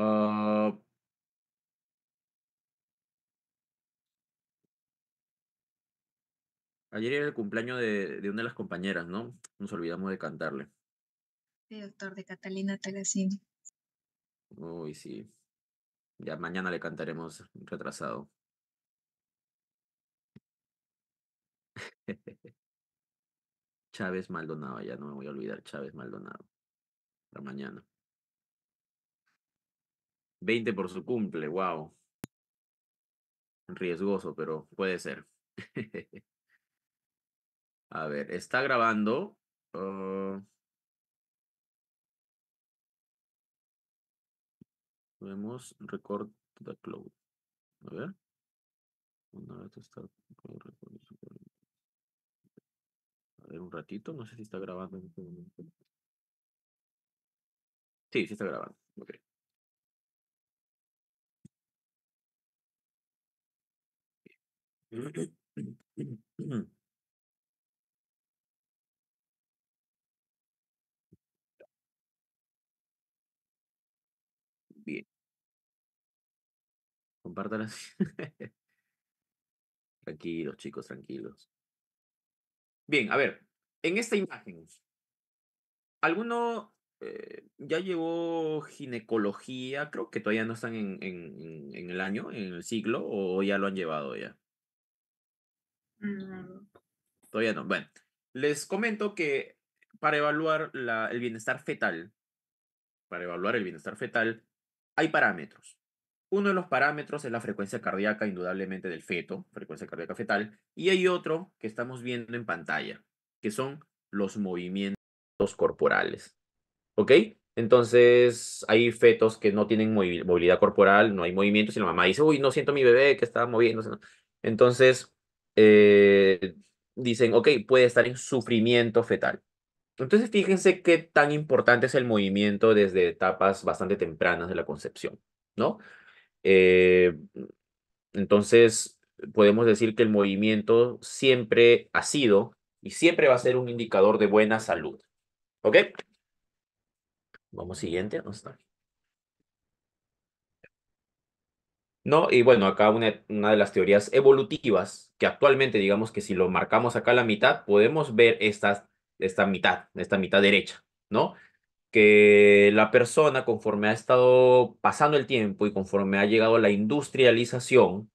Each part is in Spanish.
Ah, ayer era el cumpleaños de, una de las compañeras, ¿no? Nos olvidamos de cantarle. Sí, doctor, de Catalina Telecine. Uy, sí. Ya mañana le cantaremos retrasado. Chávez Maldonado, ya no me voy a olvidar, Chávez Maldonado. Para mañana. 20 por su cumple, wow. Riesgoso, pero puede ser. A ver, está grabando. vemos ah. record the cloud. A ver. Una vez está. A ver, un ratito. No sé si está grabando en este momento. Sí, sí está grabando. ok. Bien. compartan así tranquilos, chicos, tranquilos. Bien, a ver, en esta imagen, ¿alguno eh, ya llevó ginecología? Creo que todavía no están en, en el año, en el siglo, o ya lo han llevado ya. Mm. Todavía no. Bueno, les comento que para evaluar la, el bienestar fetal, para evaluar el bienestar fetal, hay parámetros. Uno de los parámetros es la frecuencia cardíaca, indudablemente, del feto, frecuencia cardíaca fetal, y hay otro que estamos viendo en pantalla, que son los movimientos corporales. ¿Ok? Entonces, hay fetos que no tienen movilidad corporal, no hay movimientos, y la mamá dice, uy, no siento mi bebé que está moviéndose. Entonces, eh, dicen, ok, puede estar en sufrimiento fetal. Entonces, fíjense qué tan importante es el movimiento desde etapas bastante tempranas de la concepción, ¿no? Eh, entonces, podemos decir que el movimiento siempre ha sido y siempre va a ser un indicador de buena salud, ¿ok? Vamos siguiente, ¿dónde está? ¿no? Y bueno, acá una, de las teorías evolutivas, que actualmente digamos que si lo marcamos acá a la mitad, podemos ver esta, esta mitad, esta mitad derecha, ¿no? Que la persona conforme ha estado pasando el tiempo y conforme ha llegado la industrialización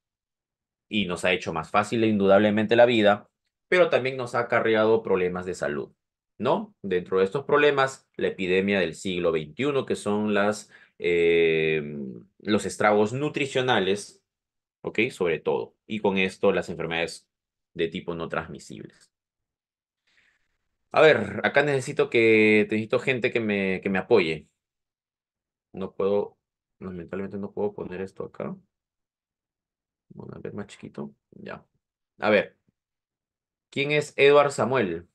y nos ha hecho más fácil e indudablemente la vida, pero también nos ha acarreado problemas de salud, ¿no? Dentro de estos problemas, la epidemia del siglo XXI, que son las... Em, los estragos nutricionales, ¿ok? Sobre todo. Y con esto las enfermedades de tipo no transmisibles. A ver, acá necesito que, necesito gente que me, que me apoye. No puedo, mentalmente no puedo poner esto acá. Vamos a ver más chiquito. Ya. A ver. ¿Quién es Edward Samuel?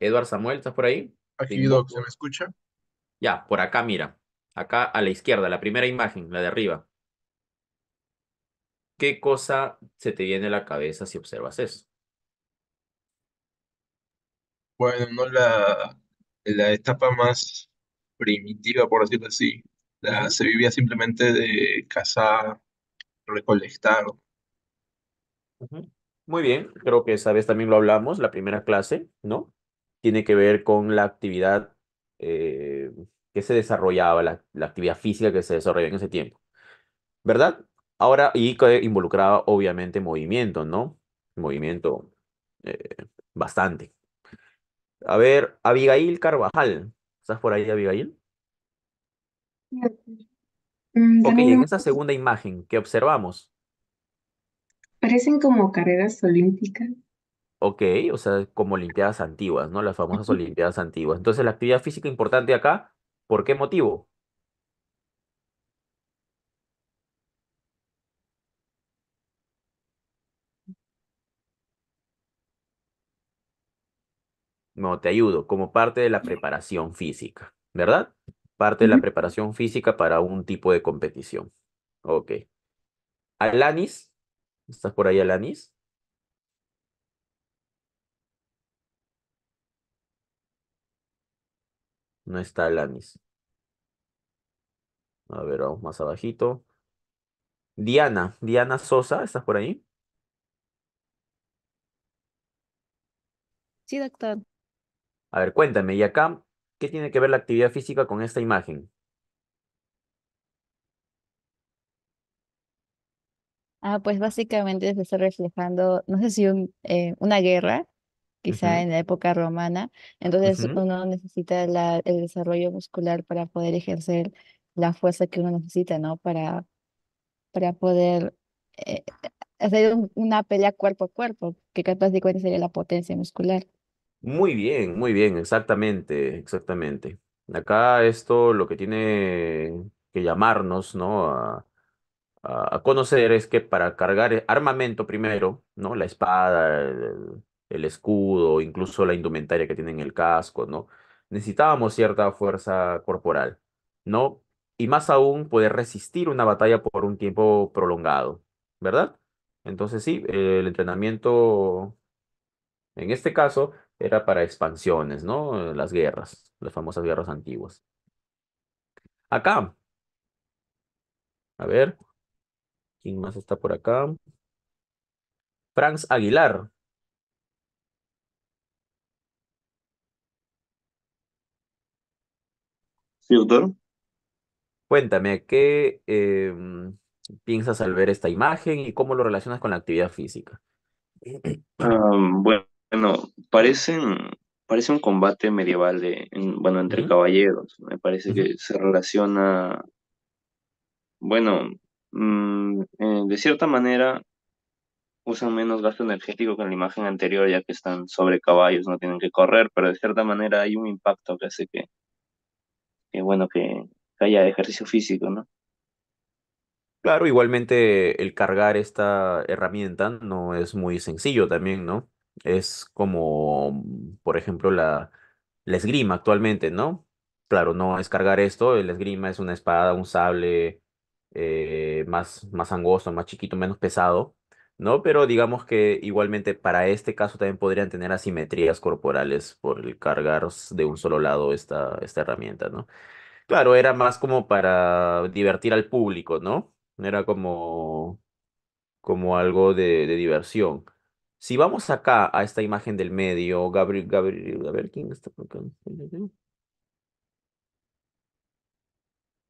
Edward Samuel, ¿estás por ahí? Aquí, Doc, ¿se me escucha? Ya, por acá, mira. Acá a la izquierda, la primera imagen, la de arriba. ¿Qué cosa se te viene a la cabeza si observas eso? Bueno, no la, la etapa más primitiva, por decirlo así. La, se vivía simplemente de cazar, recolectar. Muy bien, creo que esa vez también lo hablamos, la primera clase, ¿no? Tiene que ver con la actividad eh, que se desarrollaba, la, actividad física que se desarrollaba en ese tiempo. ¿Verdad? Ahora, y que involucraba obviamente movimiento, ¿no? Movimiento eh, bastante. A ver, Abigail Carvajal. ¿Estás por ahí, Abigail? Mm, ok, en esa segunda imagen que observamos. Parecen como carreras olímpicas. Ok, o sea, como Olimpiadas antiguas, ¿no? Las famosas Olimpiadas antiguas. Entonces, la actividad física importante acá, ¿por qué motivo? No, te ayudo, como parte de la preparación física, ¿verdad? Parte de la preparación física para un tipo de competición. Ok. Alanis, ¿estás por ahí, Alanis? No está Anis A ver, vamos más abajito. Diana, Diana Sosa, ¿estás por ahí? Sí, doctor. A ver, cuéntame, y acá, ¿qué tiene que ver la actividad física con esta imagen? Ah, pues básicamente se está reflejando, no sé si una guerra quizá en la época romana. Entonces uno necesita el desarrollo muscular para poder ejercer la fuerza que uno necesita, ¿no? Para, para poder eh, hacer una pelea cuerpo a cuerpo, que capaz de cuenta sería la potencia muscular. Muy bien, muy bien, exactamente, exactamente. Acá esto lo que tiene que llamarnos, ¿no? A, a conocer es que para cargar armamento primero, ¿no? La espada, el, el escudo, incluso la indumentaria que tiene en el casco, ¿no? Necesitábamos cierta fuerza corporal, ¿no? Y más aún poder resistir una batalla por un tiempo prolongado, ¿verdad? Entonces sí, el entrenamiento en este caso era para expansiones, ¿no? Las guerras, las famosas guerras antiguas. Acá. A ver, ¿quién más está por acá? Franz Aguilar, Sí, doctor. Cuéntame, ¿qué em, piensas al ver esta imagen y cómo lo relacionas con la actividad física? bueno, parecen, parece un combate medieval de, bueno, entre caballeros. Me parece que se relaciona, bueno, mm, eh, de cierta manera usan menos gasto energético que en la imagen anterior, ya que están sobre caballos, no tienen que correr, pero de cierta manera hay un impacto que hace que eh, bueno que haya ejercicio físico, ¿no? Claro, igualmente el cargar esta herramienta no es muy sencillo también, ¿no? Es como, por ejemplo, la, la esgrima actualmente, ¿no? Claro, no es cargar esto, el esgrima es una espada, un sable eh, más, más angosto, más chiquito, menos pesado, ¿no? Pero digamos que igualmente para este caso también podrían tener asimetrías corporales por el cargar de un solo lado esta, esta herramienta, ¿no? Claro, era más como para divertir al público, ¿no? Era como, como algo de, diversión. Si vamos acá a esta imagen del medio, Gabriel, Gabriel, a ver quién está por acá.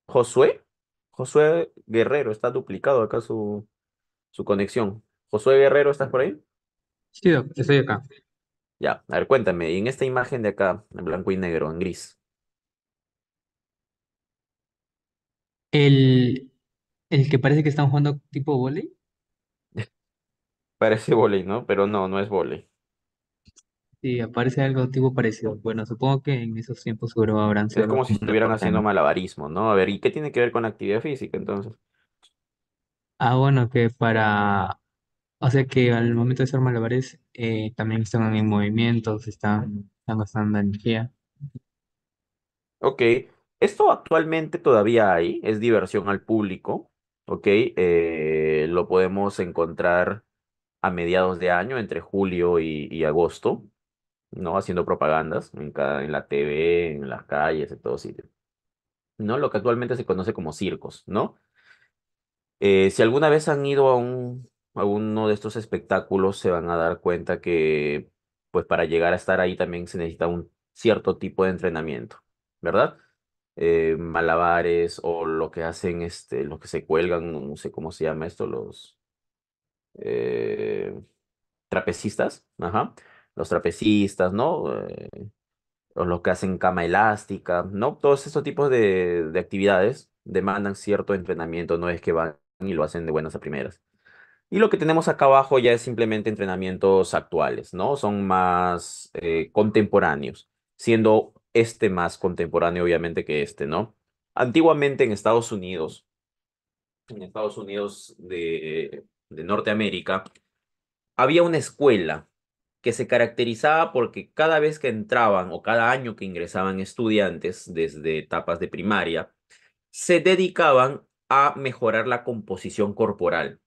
Josué, Josué Guerrero, está duplicado acá su, su conexión. Josué Guerrero, ¿estás por ahí? Sí, estoy acá. Ya, a ver, cuéntame, en esta imagen de acá, en blanco y negro, en gris. El, que parece que están jugando tipo volei. Parece volei, ¿no? Pero no, no es volei. Sí, aparece algo tipo parecido. Bueno, supongo que en esos tiempos seguro habrán sido Es como si estuvieran haciendo malabarismo, ¿no? A ver, ¿y qué tiene que ver con actividad física entonces? Ah, bueno, que para o sea que al momento de hacer malabares eh, también están en movimientos, están, están gastando energía. Ok, esto actualmente todavía hay, es diversión al público, ok, eh, lo podemos encontrar a mediados de año, entre julio y, agosto, ¿no? Haciendo propagandas en, en la TV, en las calles, en todo sitio, ¿no? Lo que actualmente se conoce como circos, ¿no? Eh, si alguna vez han ido a un alguno de estos espectáculos se van a dar cuenta que pues para llegar a estar ahí también se necesita un cierto tipo de entrenamiento, ¿verdad? Eh, malabares o lo que hacen, este, los que se cuelgan, no sé cómo se llama esto, los eh, trapecistas, ajá, los trapecistas, ¿no? Eh, o los que hacen cama elástica, ¿no? Todos estos tipos de actividades demandan cierto entrenamiento, no es que van y lo hacen de buenas a primeras. Y lo que tenemos acá abajo ya es simplemente entrenamientos actuales, ¿no? Son más eh, contemporáneos, siendo este más contemporáneo obviamente que este, ¿no? Antiguamente en Estados Unidos, en Estados Unidos de Norteamérica, había una escuela que se caracterizaba porque cada vez que entraban o cada año que ingresaban estudiantes desde etapas de primaria, se dedicaban a mejorar la composición corporal.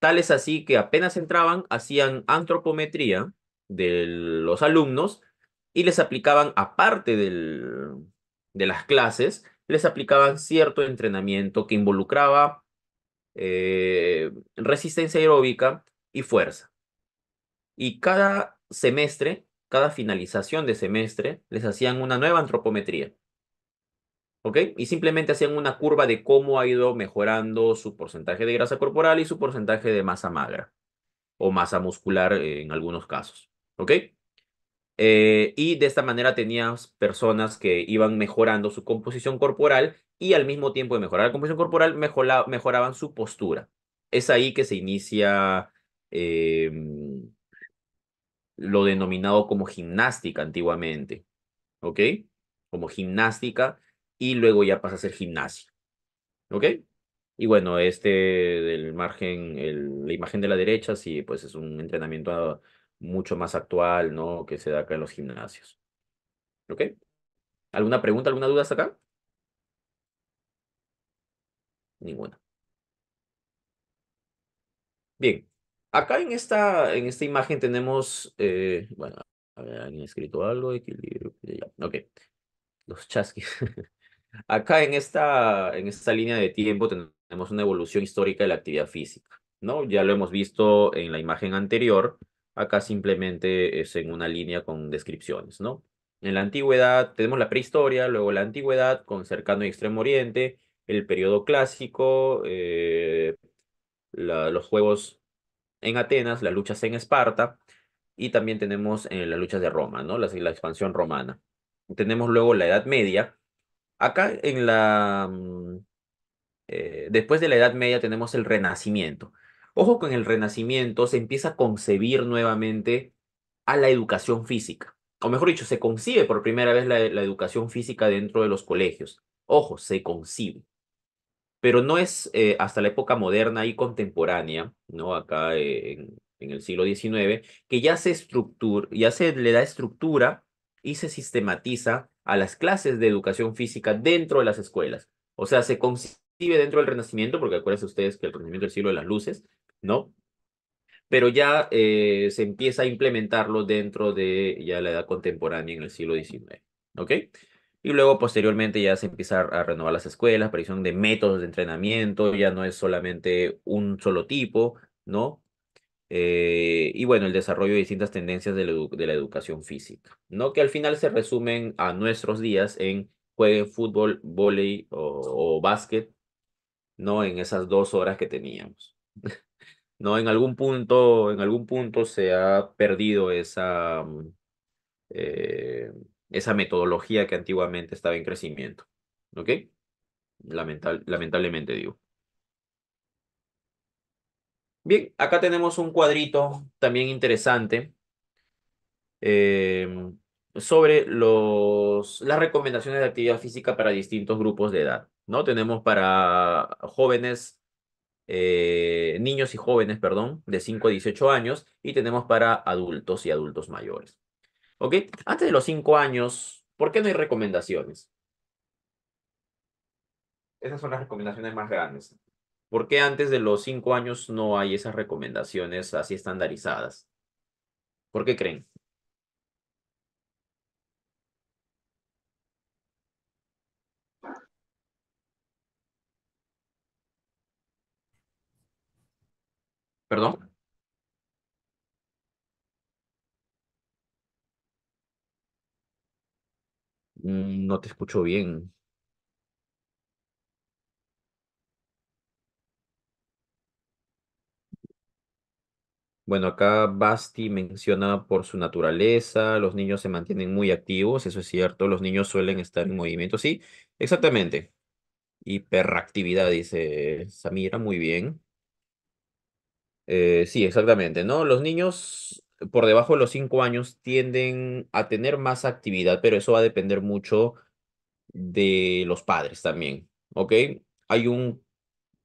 Tales así que apenas entraban, hacían antropometría de los alumnos y les aplicaban, aparte de las clases, les aplicaban cierto entrenamiento que involucraba eh, resistencia aeróbica y fuerza. Y cada semestre, cada finalización de semestre, les hacían una nueva antropometría. ¿ok? Y simplemente hacían una curva de cómo ha ido mejorando su porcentaje de grasa corporal y su porcentaje de masa magra o masa muscular en algunos casos, ¿ok? Eh, y de esta manera tenías personas que iban mejorando su composición corporal y al mismo tiempo de mejorar la composición corporal mejoraban su postura. Es ahí que se inicia em, lo denominado como gimnástica antiguamente, ¿ok? Como gimnástica y luego ya pasa a ser gimnasio. ¿Ok? Y bueno, este del margen, la imagen de la derecha, sí, pues es un entrenamiento mucho más actual, ¿no? Que se da acá en los gimnasios. ¿Ok? ¿Alguna pregunta, alguna duda hasta acá? Ninguna. Bien, acá en esta, en esta imagen tenemos, eh, bueno, a ver, ¿alguien ha escrito algo? Equilibrio, ok, los chasquis. Acá en esta, en esta línea de tiempo tenemos una evolución histórica de la actividad física, ¿no? Ya lo hemos visto en la imagen anterior, acá simplemente es en una línea con descripciones, ¿no? En la antigüedad tenemos la prehistoria, luego la antigüedad con cercano y extremo oriente, el periodo clásico, eh, los juegos en Atenas, las luchas en Esparta, y también tenemos eh, las luchas de Roma, ¿no? La, la expansión romana. Tenemos luego la Edad Media, acá en la... Mm, eh, después de la Edad Media tenemos el Renacimiento. Ojo con el Renacimiento, se empieza a concebir nuevamente a la educación física. O mejor dicho, se concibe por primera vez la, educación física dentro de los colegios. Ojo, se concibe. Pero no es eh, hasta la época moderna y contemporánea, ¿no? Acá en, el siglo XIX, que ya se, estructura, ya se le da estructura y se sistematiza a las clases de educación física dentro de las escuelas. O sea, se concibe dentro del Renacimiento, porque acuérdense ustedes que el Renacimiento es el siglo de las luces, ¿no? Pero ya eh, se empieza a implementarlo dentro de ya la edad contemporánea en el siglo XIX, ¿ok? Y luego posteriormente ya se empieza a renovar las escuelas, aparición de métodos de entrenamiento, ya no es solamente un solo tipo, ¿no? Eh, y bueno, el desarrollo de distintas tendencias de la, educación física, ¿no? Que al final se resumen a nuestros días en jueguen fútbol, vóley o, básquet, ¿no? En esas dos horas que teníamos. ¿No? En algún punto, en algún punto se ha perdido esa, mm, eh, esa metodología que antiguamente estaba en crecimiento, ¿ok? lamentablemente digo. Bien, acá tenemos un cuadrito también interesante eh, sobre los, las recomendaciones de actividad física para distintos grupos de edad. ¿no? Tenemos para jóvenes, eh, niños y jóvenes, perdón, de 5 a 18 años, y tenemos para adultos y adultos mayores. ¿Ok? Antes de los 5 años, ¿por qué no hay recomendaciones? Esas son las recomendaciones más grandes. ¿Por qué antes de los cinco años no hay esas recomendaciones así estandarizadas? ¿Por qué creen? ¿Perdón? Mm, no te escucho bien. Bueno, acá Basti menciona por su naturaleza, los niños se mantienen muy activos, eso es cierto, los niños suelen estar en movimiento, sí, exactamente. Hiperactividad, dice Samira, muy bien. Eh, sí, exactamente, ¿no? Los niños por debajo de los 5 años tienden a tener más actividad, pero eso va a depender mucho de los padres también, ¿ok? Hay un,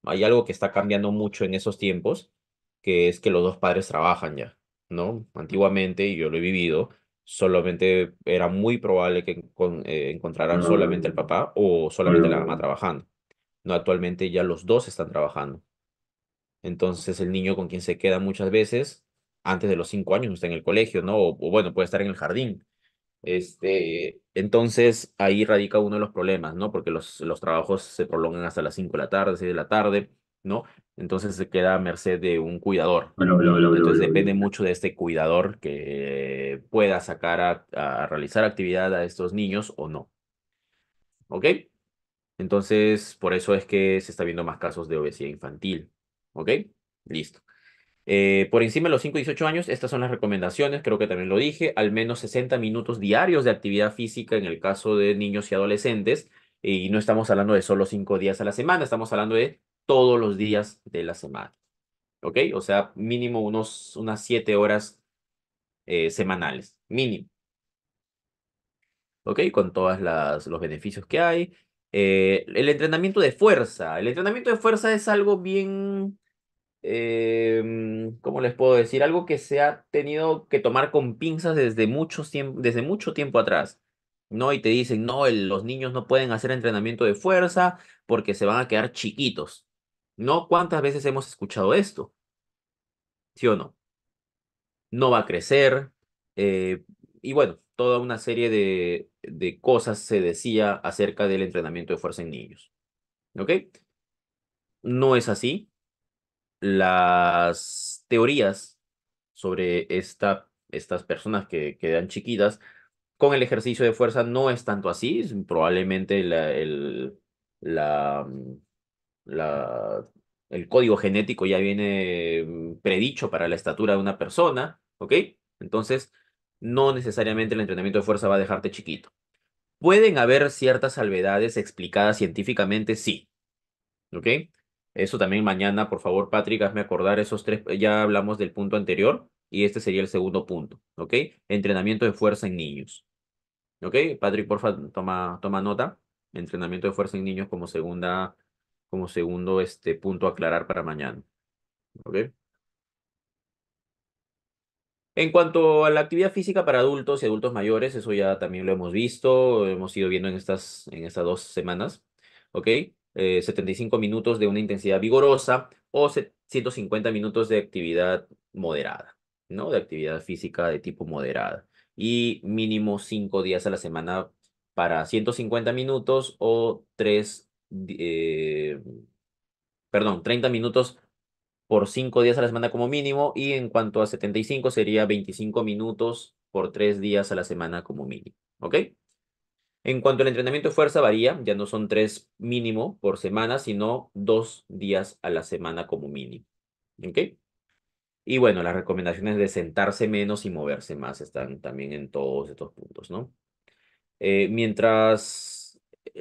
hay algo que está cambiando mucho en esos tiempos que es que los dos padres trabajan ya, ¿no? Antiguamente, y yo lo he vivido, solamente era muy probable que eh, encontraran solamente el papá o solamente la mamá trabajando. No, actualmente ya los dos están trabajando. Entonces el niño con quien se queda muchas veces, antes de los cinco años, está en el colegio, ¿no? O, bueno, puede estar en el jardín. Este, entonces ahí radica uno de los problemas, ¿no? Porque los, los trabajos se prolongan hasta las cinco de la tarde, seis de la tarde, ¿no? Entonces se queda a merced de un cuidador. Entonces depende mucho de este cuidador que pueda sacar a, realizar actividad a estos niños o no. ¿Ok? Entonces, por eso es que se está viendo más casos de obesidad infantil. ¿Ok? Listo. Eh, por encima de los 5 y 18 años, estas son las recomendaciones, creo que también lo dije, al menos 60 minutos diarios de actividad física en el caso de niños y adolescentes. Y no estamos hablando de solo 5 días a la semana, estamos hablando de todos los días de la semana. ¿Ok? O sea, mínimo unos, unas siete horas eh, semanales, mínimo. ¿Ok? Con todos los beneficios que hay. Eh, el entrenamiento de fuerza. El entrenamiento de fuerza es algo bien, em, ¿cómo les puedo decir? Algo que se ha tenido que tomar con pinzas desde mucho, desde mucho tiempo atrás. ¿no? Y te dicen, no, los niños no pueden hacer entrenamiento de fuerza porque se van a quedar chiquitos. ¿No? ¿Cuántas veces hemos escuchado esto? ¿Sí o no? No va a crecer. Eh, y bueno, toda una serie de, cosas se decía acerca del entrenamiento de fuerza en niños. ¿Ok? No es así. Las teorías sobre esta, estas personas que quedan chiquitas con el ejercicio de fuerza no es tanto así. Probablemente la, el, la, mm, la, el código genético ya viene mm, predicho para la estatura de una persona, ¿ok? Entonces, no necesariamente el entrenamiento de fuerza va a dejarte chiquito. ¿Pueden haber ciertas salvedades explicadas científicamente? Sí. ¿Ok? Eso también mañana, por favor, Patrick, hazme acordar esos tres. Ya hablamos del punto anterior y este sería el segundo punto. ¿Ok? Entrenamiento de fuerza en niños. ¿Ok? Patrick, por toma, toma nota. Entrenamiento de fuerza en niños como segunda como segundo este punto a aclarar para mañana. ¿Ok? En cuanto a la actividad física para adultos y adultos mayores, eso ya también lo hemos visto, hemos ido viendo en estas, en estas dos semanas, ¿ok? 75 eh, minutos de una intensidad vigorosa o 150 minutos de actividad moderada, ¿no? De actividad física de tipo moderada. Y mínimo 5 días a la semana para 150 minutos o 3 eh, perdón, 30 minutos por 5 días a la semana como mínimo y en cuanto a 75 sería 25 minutos por 3 días a la semana como mínimo, ¿ok? En cuanto al entrenamiento de fuerza varía, ya no son 3 mínimo por semana, sino 2 días a la semana como mínimo, ¿ok? Y bueno, las recomendaciones de sentarse menos y moverse más están también en todos estos puntos, ¿no? Eh, mientras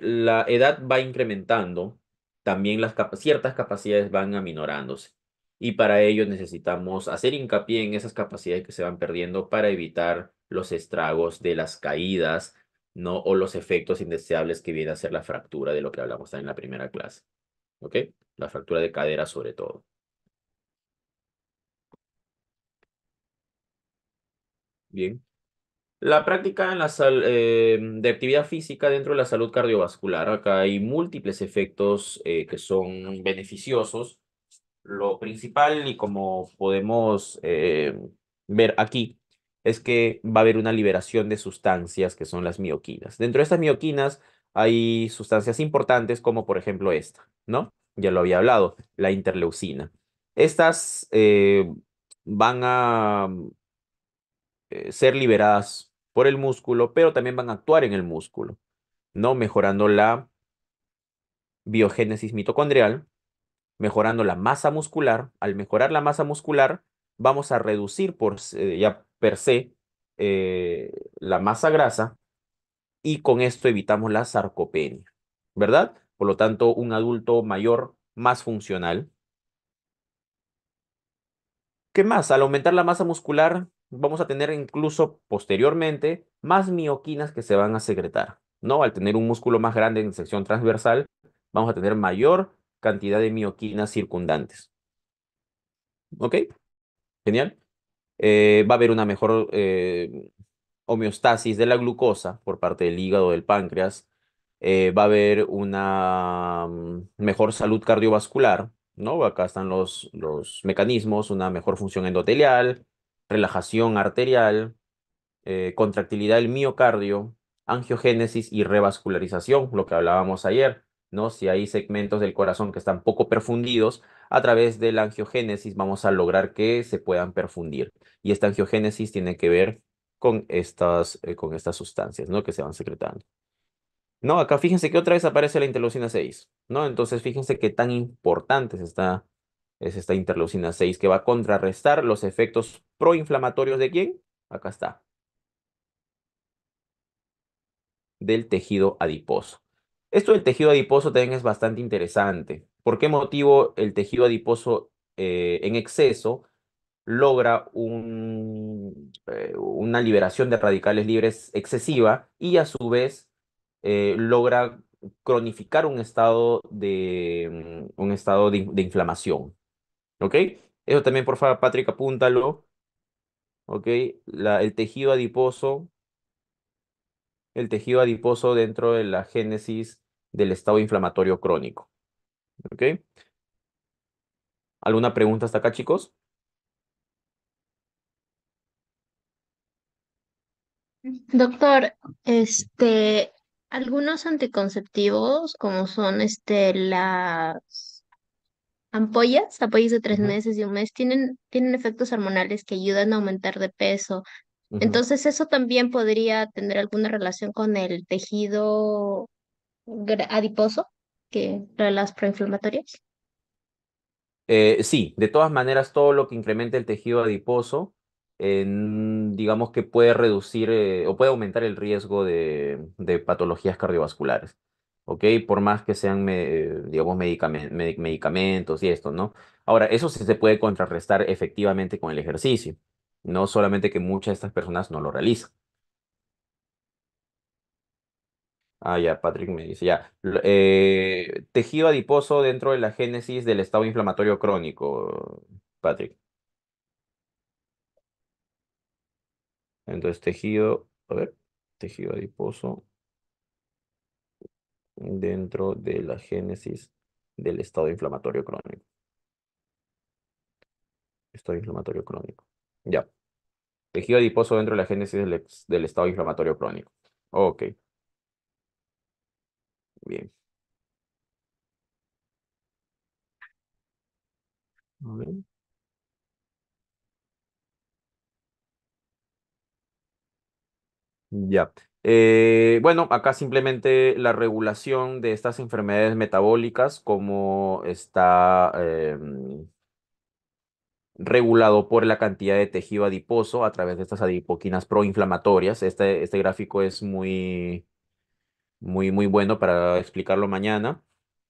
la edad va incrementando, también las ciertas capacidades van aminorándose. Y para ello necesitamos hacer hincapié en esas capacidades que se van perdiendo para evitar los estragos de las caídas, ¿no? O los efectos indeseables que viene a ser la fractura de lo que hablamos en la primera clase. ¿Ok? La fractura de cadera sobre todo. Bien. La práctica en eh, de actividad física dentro de la salud cardiovascular, acá hay múltiples efectos eh, que son beneficiosos. Lo principal, y como podemos eh, ver aquí, es que va a haber una liberación de sustancias que son las mioquinas. Dentro de estas mioquinas hay sustancias importantes como por ejemplo esta, ¿no? Ya lo había hablado, la interleucina. Estas van a ser liberadas por el músculo, pero también van a actuar en el músculo, ¿no? Mejorando la biogénesis mitocondrial, mejorando la masa muscular. Al mejorar la masa muscular, vamos a reducir por, eh, ya per se eh, la masa grasa y con esto evitamos la sarcopenia, ¿verdad? Por lo tanto, un adulto mayor más funcional. ¿Qué más? Al aumentar la masa muscular, vamos a tener incluso posteriormente más mioquinas que se van a secretar, ¿no? Al tener un músculo más grande en sección transversal, vamos a tener mayor cantidad de mioquinas circundantes. ¿Ok? Genial. Eh, va a haber una mejor eh, homeostasis de la glucosa por parte del hígado, del páncreas. Eh, va a haber una mm, mejor salud cardiovascular, ¿no? Acá están los, los mecanismos, una mejor función endotelial, relajación arterial, eh, contractilidad del miocardio, angiogénesis y revascularización, lo que hablábamos ayer, ¿no? Si hay segmentos del corazón que están poco perfundidos, a través de la angiogénesis vamos a lograr que se puedan perfundir. Y esta angiogénesis tiene que ver con estas, eh, con estas sustancias, ¿no? Que se van secretando. No, acá fíjense que otra vez aparece la interleucina 6, ¿no? Entonces fíjense qué tan importante se está es esta interleucina 6 que va a contrarrestar los efectos proinflamatorios de quién? Acá está. Del tejido adiposo. Esto del tejido adiposo también es bastante interesante. ¿Por qué motivo el tejido adiposo eh, en exceso logra un, eh, una liberación de radicales libres excesiva y a su vez eh, logra cronificar un estado de, mm, un estado de inflamación? ¿Ok? Eso también, por favor, Patrick, apúntalo. ¿Ok? La, el tejido adiposo. El tejido adiposo dentro de la génesis del estado inflamatorio crónico. ¿Ok? ¿Alguna pregunta hasta acá, chicos? Doctor, este, algunos anticonceptivos, como son este, las ampollas, ampollas de tres meses y un mes, tienen, tienen efectos hormonales que ayudan a aumentar de peso. Entonces, eso también podría tener alguna relación con el tejido adiposo, que las proinflamatorias. Eh, sí, de todas maneras, todo lo que incremente el tejido adiposo, digamos que puede reducir eh, o puede aumentar el riesgo de patologías cardiovasculares. ¿ok? Por más que sean, eh, digamos, medicamentos, y esto, ¿no? Ahora, eso sí se puede contrarrestar efectivamente con el ejercicio, no solamente que muchas de estas personas no lo realizan. Ah, ya, Patrick me dice, ya. Eh, tejido adiposo dentro de la génesis del estado inflamatorio crónico, Patrick. Entonces, tejido, a ver, tejido adiposo dentro de la génesis del estado inflamatorio crónico. Estado inflamatorio crónico. Ya. Tejido adiposo dentro de la génesis del, del estado inflamatorio crónico. Ok. Bien. A ver. Ya. Eh, bueno, acá simplemente la regulación de estas enfermedades metabólicas, como está em, regulado por la cantidad de tejido adiposo a través de estas adipoquinas proinflamatorias. Este, este gráfico es muy, muy, muy bueno para explicarlo mañana.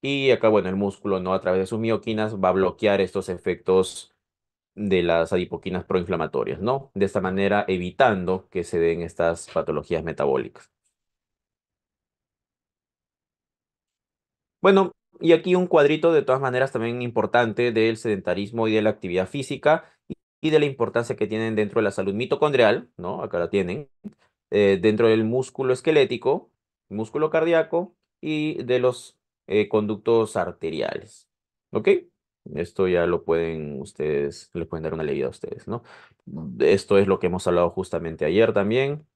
Y acá, bueno, el músculo, ¿no? A través de sus mioquinas va a bloquear estos efectos de las adipoquinas proinflamatorias, ¿no? De esta manera evitando que se den estas patologías metabólicas. Bueno, y aquí un cuadrito de todas maneras también importante del sedentarismo y de la actividad física y de la importancia que tienen dentro de la salud mitocondrial, ¿no? Acá la tienen, eh, dentro del músculo esquelético, músculo cardíaco y de los eh, conductos arteriales. ¿Ok? Esto ya lo pueden ustedes, le pueden dar una leída a ustedes, ¿no? Esto es lo que hemos hablado justamente ayer también.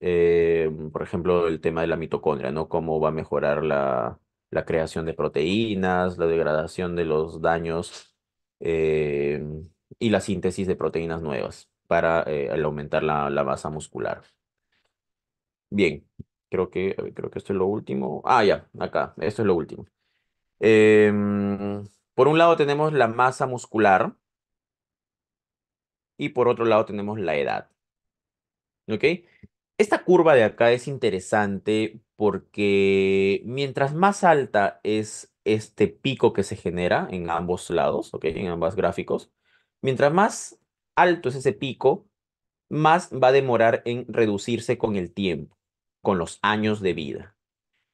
Eh, por ejemplo, el tema de la mitocondria, ¿no? Cómo va a mejorar la, creación de proteínas, la degradación de los daños eh, y la síntesis de proteínas nuevas para eh, aumentar la, la masa muscular. Bien, creo que, creo que esto es lo último. Ah, ya, acá, esto es lo último. Eh, por un lado tenemos la masa muscular y por otro lado tenemos la edad. ¿Ok? Esta curva de acá es interesante porque mientras más alta es este pico que se genera en ambos lados, ¿ok? En ambos gráficos, mientras más alto es ese pico, más va a demorar en reducirse con el tiempo, con los años de vida.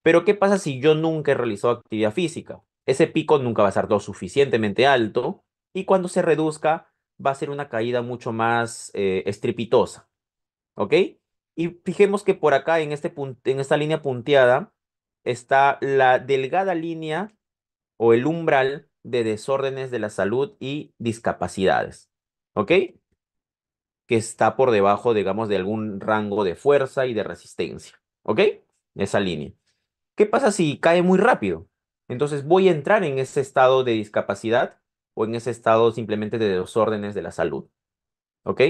Pero ¿qué pasa si yo nunca he realizado actividad física? Ese pico nunca va a ser lo suficientemente alto y cuando se reduzca va a ser una caída mucho más estripitosa. Eh, estrepitosa. ¿Ok? Y fijemos que por acá, en, este en esta línea punteada, está la delgada línea o el umbral de desórdenes de la salud y discapacidades. ¿Ok? Que está por debajo, digamos, de algún rango de fuerza y de resistencia. ¿Ok? Esa línea. ¿Qué pasa si cae muy rápido? entonces voy a entrar en ese estado de discapacidad o en ese estado simplemente de desórdenes de la salud. ¿Ok?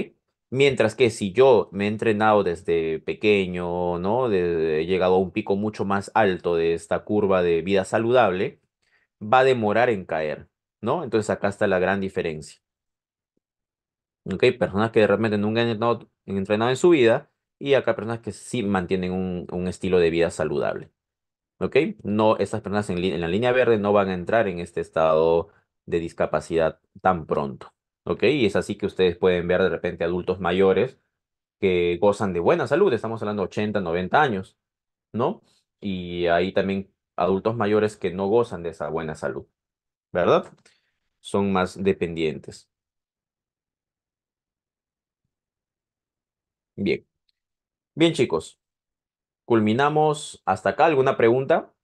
Mientras que si yo me he entrenado desde pequeño, ¿no? he llegado a un pico mucho más alto de esta curva de vida saludable, va a demorar en caer, ¿no? Entonces acá está la gran diferencia. ¿Ok? Personas que realmente nunca han entrenado, en su vida y acá personas que sí mantienen un estilo de vida saludable. ¿ok? No, estas personas en, la línea verde no van a entrar en este estado de discapacidad tan pronto, ¿ok? Y es así que ustedes pueden ver de repente adultos mayores que gozan de buena salud, estamos hablando de 80, 90 años, ¿no? Y ahí también adultos mayores que no gozan de esa buena salud, ¿verdad? Son más dependientes. Bien. Bien, chicos culminamos hasta acá. ¿Alguna pregunta?